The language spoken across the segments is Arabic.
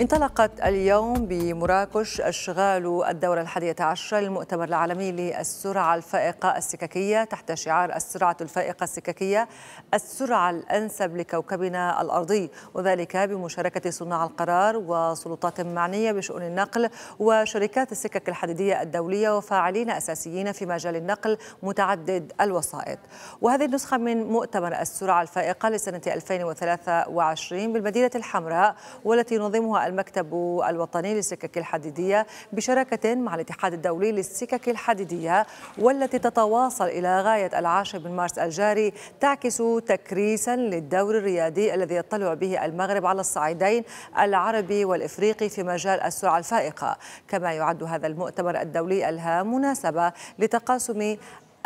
انطلقت اليوم بمراكش أشغال الدورة الحادية عشرة للمؤتمر العالمي للسرعة الفائقة السككية تحت شعار السرعة الفائقة السككية السرعة الأنسب لكوكبنا الأرضي وذلك بمشاركة صناع القرار وسلطات معنية بشؤون النقل وشركات السكك الحديدية الدولية وفاعلين أساسيين في مجال النقل متعدد الوسائط وهذه النسخة من مؤتمر السرعة الفائقة لسنة 2023 بالمدينة الحمراء والتي ينظمها المكتب الوطني للسكك الحديدية بشراكة مع الاتحاد الدولي للسكك الحديدية والتي تتواصل إلى غاية العاشر من مارس الجاري تعكس تكريسا للدور الريادي الذي يطلع به المغرب على الصعيدين العربي والإفريقي في مجال السرعة الفائقة كما يعد هذا المؤتمر الدولي الهام مناسبة لتقاسم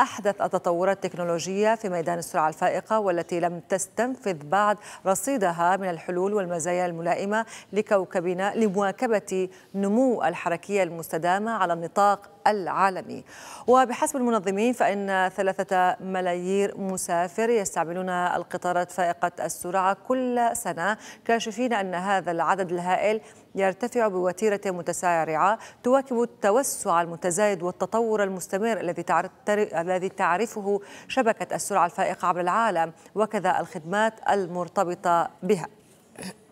أحدث التطورات التكنولوجية في ميدان السرعة الفائقة والتي لم تستنفذ بعد رصيدها من الحلول والمزايا الملائمة لكوكبنا لمواكبة نمو الحركية المستدامة على النطاق العالمي وبحسب المنظمين فإن ثلاثة ملايير مسافر يستعملون القطارات فائقة السرعة كل سنة كاشفين أن هذا العدد الهائل يرتفع بوتيرة متسارعة تواكب التوسع المتزايد والتطور المستمر الذي الذي تعرفه شبكة السرعة الفائقة عبر العالم وكذا الخدمات المرتبطة بها.